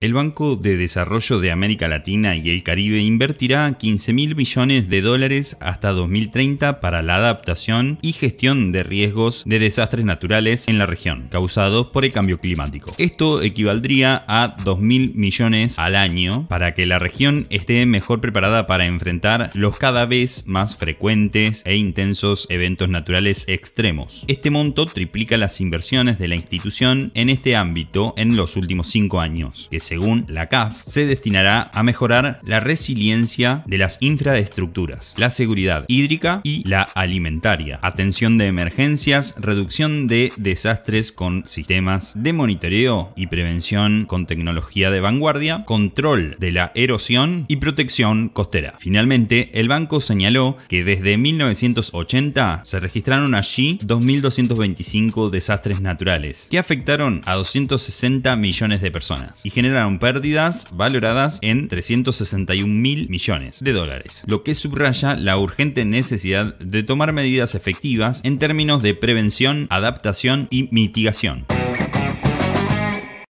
El Banco de Desarrollo de América Latina y el Caribe invertirá 15 mil millones de dólares hasta 2030 para la adaptación y gestión de riesgos de desastres naturales en la región, causados por el cambio climático. Esto equivaldría a 2 mil millones al año para que la región esté mejor preparada para enfrentar los cada vez más frecuentes e intensos eventos naturales extremos. Este monto triplica las inversiones de la institución en este ámbito en los últimos cinco años, según la CAF, se destinará a mejorar la resiliencia de las infraestructuras, la seguridad hídrica y la alimentaria, atención de emergencias, reducción de desastres con sistemas de monitoreo y prevención con tecnología de vanguardia, control de la erosión y protección costera. Finalmente, el banco señaló que desde 1980 se registraron allí 2.225 desastres naturales que afectaron a 260 millones de personas y generaron pérdidas valoradas en 361 mil millones de dólares, lo que subraya la urgente necesidad de tomar medidas efectivas en términos de prevención, adaptación y mitigación.